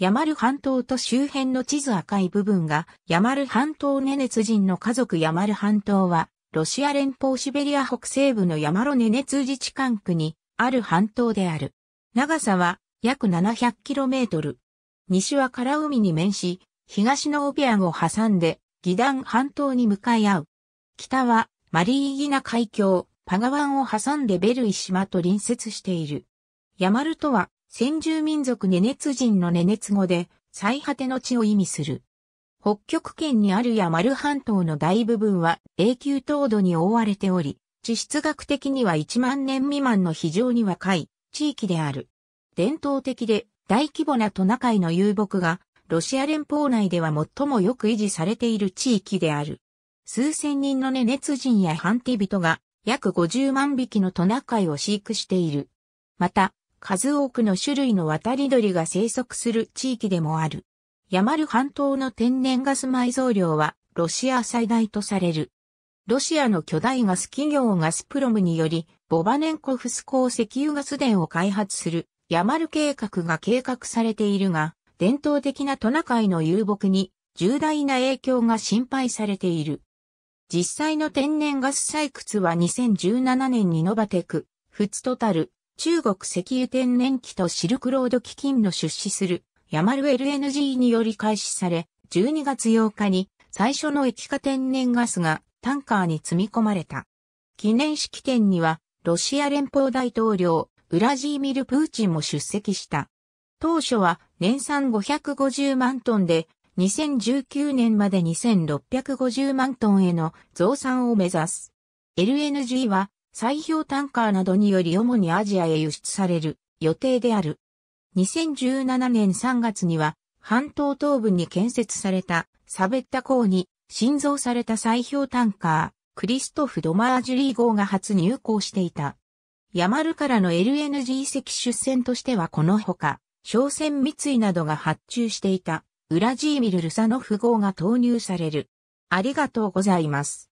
ヤマル半島と周辺の地図赤い部分が、ヤマル半島ネネツ人の家族ヤマル半島は、ロシア連邦シベリア北西部のヤマロネネツ自治管区にある半島である。長さは約 700km。西はカラ海に面し、東のオビアンを挟んで、ギダン半島に向かい合う。北はマリーギナ海峡、パガワンを挟んでベルイ島と隣接している。ヤマルとは先住民族ネネツ人のネネツ語で、最果ての地を意味する。北極圏にあるヤマル半島の大部分は永久凍土に覆われており、地質学的には1万年未満の非常に若い地域である。伝統的で大規模なトナカイの遊牧が、ロシア連邦内では最もよく維持されている地域である。数千人のネネツ人やハンティ人が約50万匹のトナカイを飼育している。また、数多くの種類の渡り鳥が生息する地域でもある。ヤマル半島の天然ガス埋蔵量はロシア最大とされる。ロシアの巨大ガス企業ガスプロムにより、ボバネンコフス港石油ガス田を開発するヤマル計画が計画されているが、伝統的なトナカイの遊牧に重大な影響が心配されている。実際の天然ガス採掘は2017年にノバテク、フツトタル、中国石油天然気とシルクロード基金の出資するヤマル LNG により開始され、12月8日に最初の液化天然ガスがタンカーに積み込まれた。記念式典にはロシア連邦大統領ウラジーミル・プーチンも出席した。当初は年産550万トンで2019年まで2650万トンへの増産を目指す。LNG は砕氷タンカーなどにより主にアジアへ輸出される予定である。2017年3月には、半島東部に建設されたサベッタ港に新造された砕氷タンカー、クリストフ・ドマージュリー号が初入港していた。ヤマルからの LNG 石出船としてはこのほか、商船三井などが発注していた、ウラジーミル・ルサノフ号が投入される。ありがとうございます。